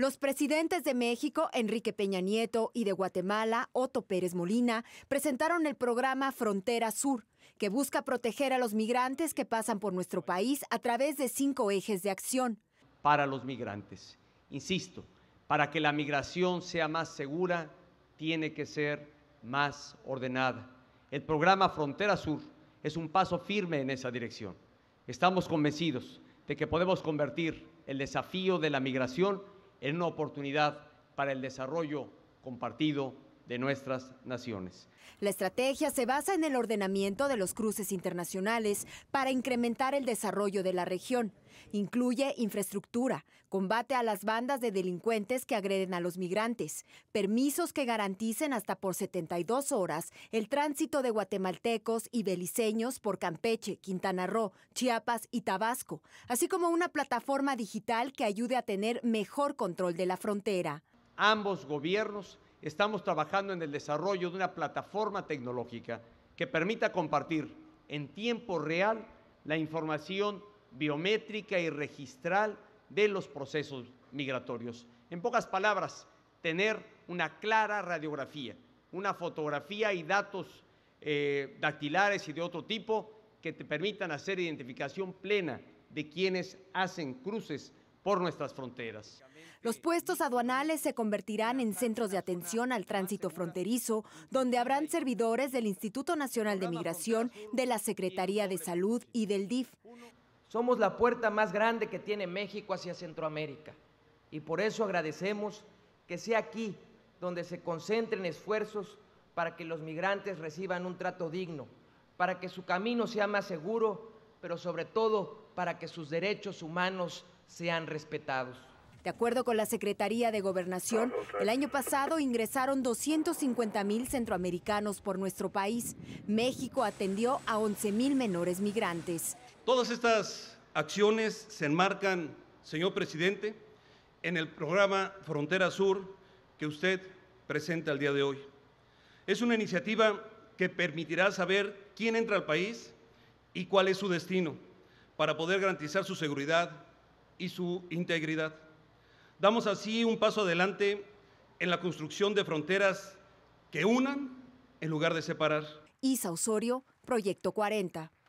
Los presidentes de México, Enrique Peña Nieto, y de Guatemala, Otto Pérez Molina, presentaron el programa Frontera Sur, que busca proteger a los migrantes que pasan por nuestro país a través de cinco ejes de acción. Para los migrantes, insisto, para que la migración sea más segura, tiene que ser más ordenada. El programa Frontera Sur es un paso firme en esa dirección. Estamos convencidos de que podemos convertir el desafío de la migración es una oportunidad para el desarrollo compartido de nuestras naciones. La estrategia se basa en el ordenamiento de los cruces internacionales para incrementar el desarrollo de la región. Incluye infraestructura, combate a las bandas de delincuentes que agreden a los migrantes, permisos que garanticen hasta por 72 horas el tránsito de guatemaltecos y beliceños por Campeche, Quintana Roo, Chiapas y Tabasco, así como una plataforma digital que ayude a tener mejor control de la frontera. Ambos gobiernos estamos trabajando en el desarrollo de una plataforma tecnológica que permita compartir en tiempo real la información biométrica y registral de los procesos migratorios. En pocas palabras, tener una clara radiografía, una fotografía y datos eh, dactilares y de otro tipo que te permitan hacer identificación plena de quienes hacen cruces por nuestras fronteras. Los puestos aduanales se convertirán en centros de atención al tránsito fronterizo, donde habrán servidores del Instituto Nacional de Migración, de la Secretaría de Salud y del DIF. Somos la puerta más grande que tiene México hacia Centroamérica y por eso agradecemos que sea aquí donde se concentren esfuerzos para que los migrantes reciban un trato digno, para que su camino sea más seguro, pero sobre todo para que sus derechos humanos sean respetados. De acuerdo con la Secretaría de Gobernación, el año pasado ingresaron 250 mil centroamericanos por nuestro país. México atendió a 11.000 menores migrantes. Todas estas acciones se enmarcan, señor presidente, en el programa Frontera Sur que usted presenta el día de hoy. Es una iniciativa que permitirá saber quién entra al país y cuál es su destino para poder garantizar su seguridad y su integridad. Damos así un paso adelante en la construcción de fronteras que unan en lugar de separar. Isa Osorio, Proyecto 40.